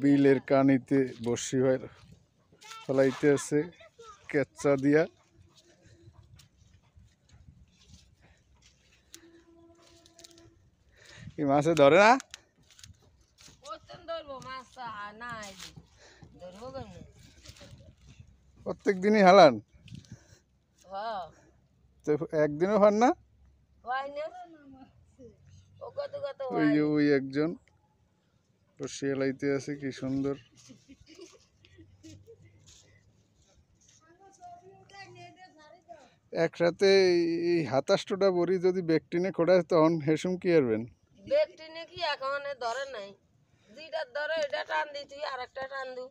বিলের কানিতে বসি হয় ফলাইতে আছে কেচ্চা দিয়া কি মাছে ধরে না প্রত্যেক দিনই হালান তো একদিনও হন না ওই ওই একজন রশি এলাইতে আছে কি সুন্দর একসাথে এই হাতাশটা বড়ি যদি ব্যাকটিনে খোড়ায় তখন হেসুম কি আরবেন ব্যাকটিনে কি এখন ধরে নাই দুইটা ধরে এটা টান দিই তুই আর একটা টান দু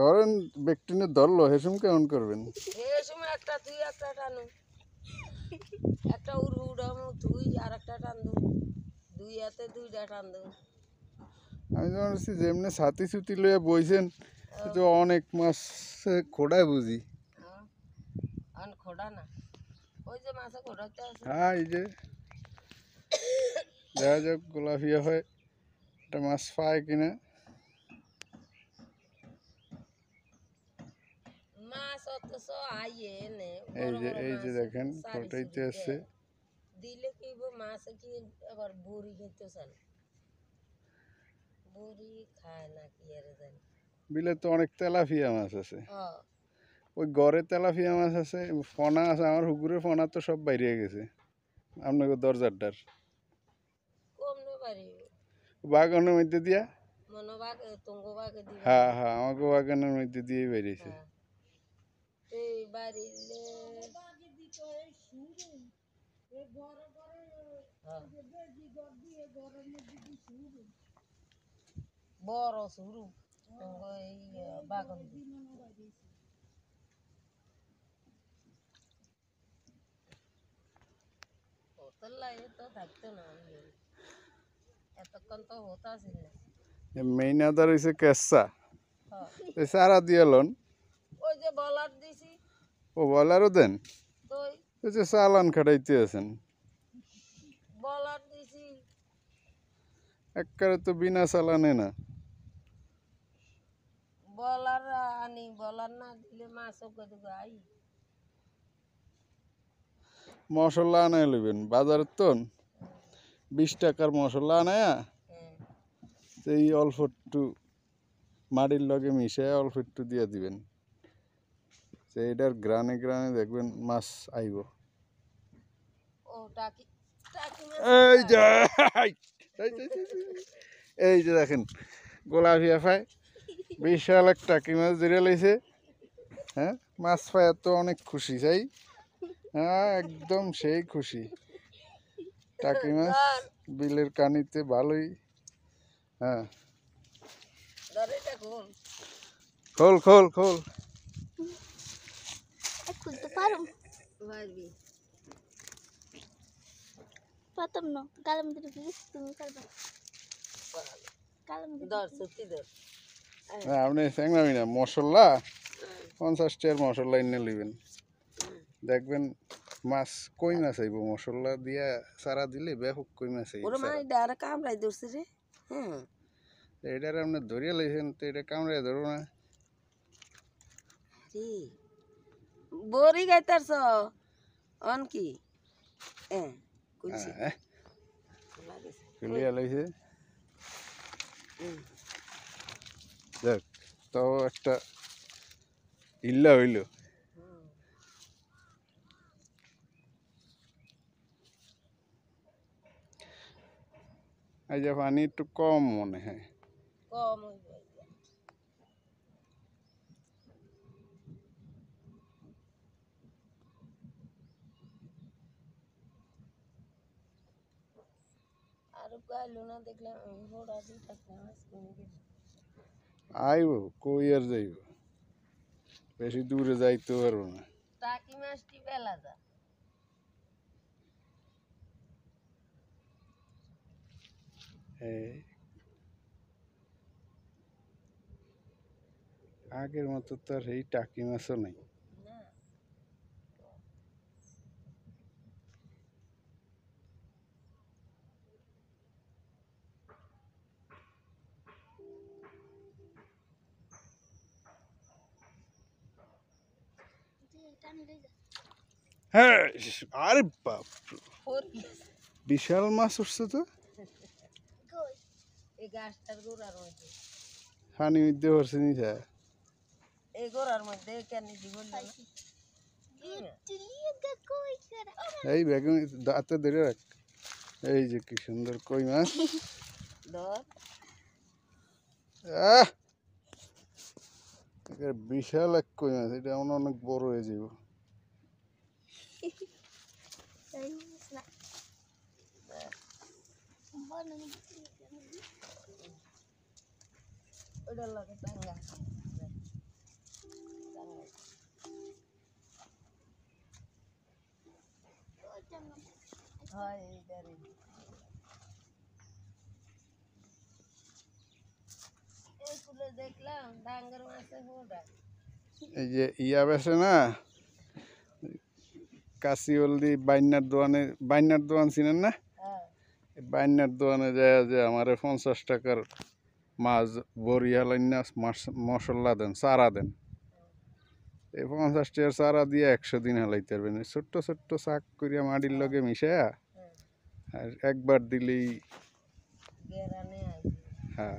ধরেন ব্যাকটিনে ধরলো হেসুম কেমন করবেন হেসুম একটা তুই একটা টানো একটা উড় উড়ামু তুই আর একটা টান দু দুই হাতে দুইটা টান দু আমি তো বলছি যেমনি ছাতি ছুটি লইয়া বইছেন তো অনেক মাছ খোড়ায় বুঝি হ্যাঁ এই যে দেখা যাক গোলাপিয়া হয় একটা মাছ পায় কিনা এই যে এই যে দেখেন ফটাইতে দিলে কি মাছ কি আবার বুড়ি খেতে চান বুড়ি খায় না কি আর জানি বিলে তো অনেক তেলাফিয়া মাছ আছে ওই গড়ে তেলাফিয়া মাছ আছে ফনা আছে আমার হুকুরের ফনা তো সব বাইরে গেছে আপনাকে দরজার ডার বাগানের মধ্যে দিয়া হ্যাঁ হ্যাঁ আমাকে বাগানের মধ্যে দিয়েই বেরিয়েছে হ্যাঁ boro suru iya bagon hotel lah itu takto nanti itu iya. kan tuh hotel sih ya mainnya dari si kessa oh. si dia lon oh jadi bolar di oh bolar udah itu si salon kada itu ya sen bolar di si ekar eh, itu bina salonnya na পানি বলার না দিলে মাছও মশলা আনাই লইবেন বাজারের তো বিশ টাকার মশলা অল্প একটু মাটির লগে মিশে অল্প একটু দিয়ে দিবেন সেইটার গ্রানে গ্রানে দেখবেন মাছ আইব এই যে দেখেন বিশাল এক কি মাছ ধরে লাইছে হ্যাঁ মাছ পায় তো অনেক খুশি চাই হ্যাঁ একদম সেই খুশি টাকি মাছ বিলের কানিতে ভালোই হ্যাঁ খোল খোল খোল খুলতে পারো পারতাম না কালাম তুমি কালাম দর সত্যি দর হ্যাঁ, আপনি স্যাংরামি না মশলা পঞ্চাশ টাকার মশলা এনে নেবেন দেখবেন মাছ কই মাছ আইব মশলা দিয়া সারা দিলে ব্যাপক কই মাছ আইব ওরে মা এটা আর কামড়াই ধরছে রে হ্যাঁ এটার আপনি ধরিয়া লইছেন তো এটা কামড়াই ধরবো না বড়ি গাইতারছ অন কি এ কুলিয়া হ্যাঁ। লইছে হুম যাক তাও একটা ইল্লা হইল আজ পানি একটু কম মনে হয় কম আর গায়ে লোনা দেখলাম হোড়া দিয়ে থাকলাম আজকে আইবো কই আর যাইব বেশি দূরে যাইতে পারবো না টাকি আগের মতো তো আর সেই টাকি মাছও নেই হ্যাঁ আরে বাপ বিশাল মাছ উঠছে তো হানি মধ্যে পড়ছে নি স্যার এই এই বেগুন দাঁতে ধরে রাখ এই যে কি সুন্দর কই মাছ বিশাল এক কই মাছ এটা আমার অনেক বড় হয়ে যাবো ওটা লাগে ইয়া বেসে না কাশিওল বাইনার দোয়ানে বাইনার দোয়ান চিনেন না বাইনার দোকানে যায় যে আমার পঞ্চাশ টাকার মাছ বরিয়া লাইনা মশলা দেন চারা দেন এই পঞ্চাশ টাকার চারা দিয়ে একশো দিন হালাইতে পারবেন ছোট্ট ছোট্ট শাক করিয়া মাটির লগে মিশাইয়া হ্যাঁ। আর একবার দিলেই হ্যাঁ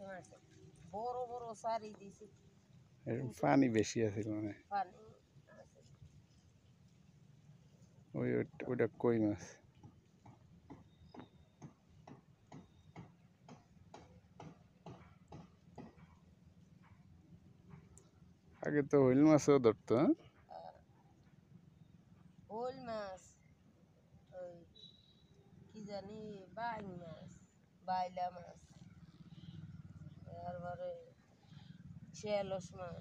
মারছে বড় বড় সারি দিছি পানি বেশি আছে মানে পানি ওই ওটা কই মাছ আগে তো হুইল মাছও ধরতো হুইল মাছ কি জানি বাইং মাছ বাইলা মাছ তারপরে চেয়ালস মাছ